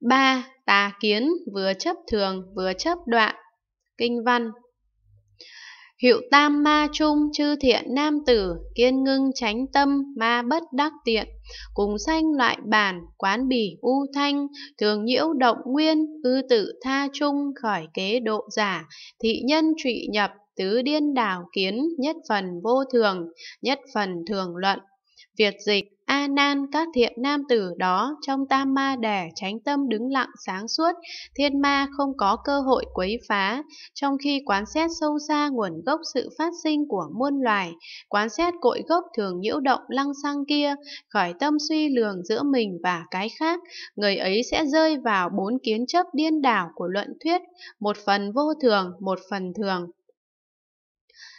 3. Tà kiến vừa chấp thường vừa chấp đoạn Kinh văn Hiệu tam ma trung chư thiện nam tử, kiên ngưng tránh tâm ma bất đắc tiện, cùng sanh loại bản, quán bỉ u thanh, thường nhiễu động nguyên, ư tự tha trung khỏi kế độ giả, thị nhân trụy nhập, tứ điên đảo kiến, nhất phần vô thường, nhất phần thường luận. Việt dịch A Nan các thiện nam tử đó trong tam ma đẻ tránh tâm đứng lặng sáng suốt, thiên ma không có cơ hội quấy phá, trong khi quán xét sâu xa nguồn gốc sự phát sinh của muôn loài, quán xét cội gốc thường nhiễu động lăng xăng kia, khởi tâm suy lường giữa mình và cái khác, người ấy sẽ rơi vào bốn kiến chấp điên đảo của luận thuyết, một phần vô thường, một phần thường,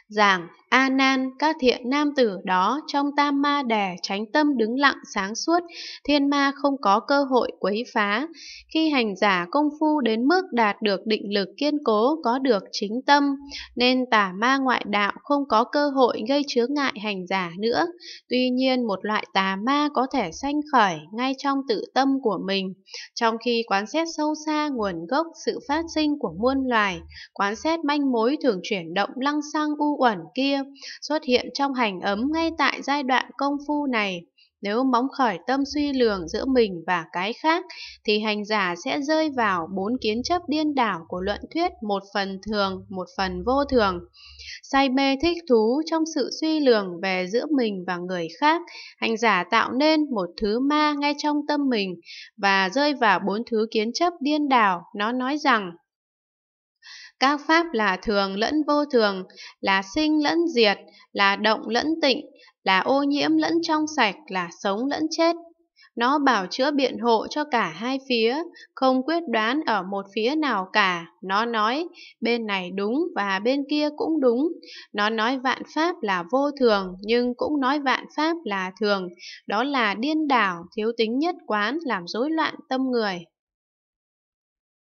giảng a nan các thiện nam tử đó trong tam ma đè tránh tâm đứng lặng sáng suốt thiên ma không có cơ hội quấy phá khi hành giả công phu đến mức đạt được định lực kiên cố có được chính tâm nên tà ma ngoại đạo không có cơ hội gây chướng ngại hành giả nữa tuy nhiên một loại tà ma có thể sanh khởi ngay trong tự tâm của mình trong khi quán xét sâu xa nguồn gốc sự phát sinh của muôn loài quán xét manh mối thường chuyển động lăng sang u uẩn kia xuất hiện trong hành ấm ngay tại giai đoạn công phu này. Nếu móng khởi tâm suy lường giữa mình và cái khác, thì hành giả sẽ rơi vào bốn kiến chấp điên đảo của luận thuyết một phần thường, một phần vô thường. Say mê thích thú trong sự suy lường về giữa mình và người khác, hành giả tạo nên một thứ ma ngay trong tâm mình và rơi vào bốn thứ kiến chấp điên đảo. Nó nói rằng, các pháp là thường lẫn vô thường, là sinh lẫn diệt, là động lẫn tịnh, là ô nhiễm lẫn trong sạch, là sống lẫn chết. Nó bảo chữa biện hộ cho cả hai phía, không quyết đoán ở một phía nào cả. Nó nói bên này đúng và bên kia cũng đúng. Nó nói vạn pháp là vô thường nhưng cũng nói vạn pháp là thường. Đó là điên đảo, thiếu tính nhất quán làm rối loạn tâm người.